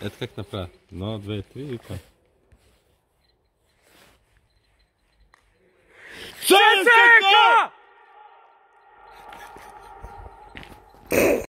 Это как направо. Но, два, три и так. Центр!